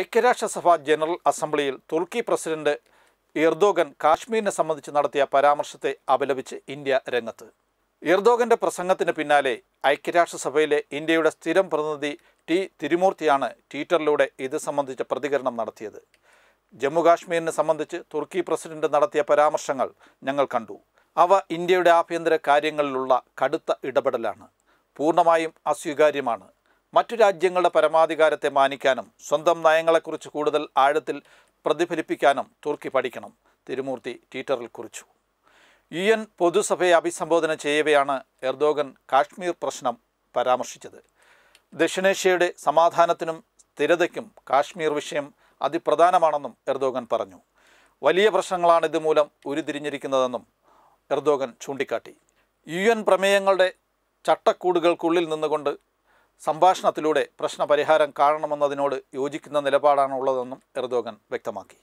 ഐക്യരാഷ്ട്രസഭ ജനറൽ അസംബ്ലിയിൽ തുർക്കി പ്രസിഡന്റ് ഇർദോഗൻ കാശ്മീരിനെ സംബന്ധിച്ച് നടത്തിയ പരാമർശത്തെ അപലപിച്ച് ഇന്ത്യ രംഗത്ത് ഇർദോഗന്റെ പ്രസംഗത്തിന് പിന്നാലെ ഐക്യരാഷ്ട്രസഭയിലെ ഇന്ത്യയുടെ സ്ഥിരം പ്രതിനിധി ടി തിരുമൂർത്തിയാണ് ട്വിറ്ററിലൂടെ ഇത് സംബന്ധിച്ച പ്രതികരണം നടത്തിയത് ജമ്മുകാശ്മീരിനെ സംബന്ധിച്ച് തുർക്കി പ്രസിഡന്റ് നടത്തിയ പരാമർശങ്ങൾ ഞങ്ങൾ കണ്ടു അവ ഇന്ത്യയുടെ ആഭ്യന്തര കാര്യങ്ങളിലുള്ള കടുത്ത ഇടപെടലാണ് പൂർണ്ണമായും അസ്വീകാര്യമാണ് മറ്റു രാജ്യങ്ങളുടെ പരമാധികാരത്തെ മാനിക്കാനും സ്വന്തം നയങ്ങളെക്കുറിച്ച് കൂടുതൽ ആഴത്തിൽ പ്രതിഫലിപ്പിക്കാനും തുർക്കി പഠിക്കണം തിരുമൂർത്തി ട്വിറ്ററിൽ കുറിച്ചു യു എൻ പൊതുസഭയെ അഭിസംബോധന ചെയ്യവെയാണ് എർദോഗൻ കാശ്മീർ പ്രശ്നം പരാമർശിച്ചത് ദക്ഷിണേഷ്യയുടെ സമാധാനത്തിനും സ്ഥിരതയ്ക്കും കാശ്മീർ വിഷയം അതിപ്രധാനമാണെന്നും എർദോഗൻ പറഞ്ഞു വലിയ പ്രശ്നങ്ങളാണ് ഇതുമൂലം ഉരുതിരിഞ്ഞിരിക്കുന്നതെന്നും എർദോഗൻ ചൂണ്ടിക്കാട്ടി യു എൻ പ്രമേയങ്ങളുടെ ചട്ടക്കൂടുകൾക്കുള്ളിൽ നിന്നുകൊണ്ട് സംഭാഷണത്തിലൂടെ പ്രശ്നപരിഹാരം കാണണമെന്നതിനോട് യോജിക്കുന്ന നിലപാടാണുള്ളതെന്നും എർദോഗൻ വ്യക്തമാക്കി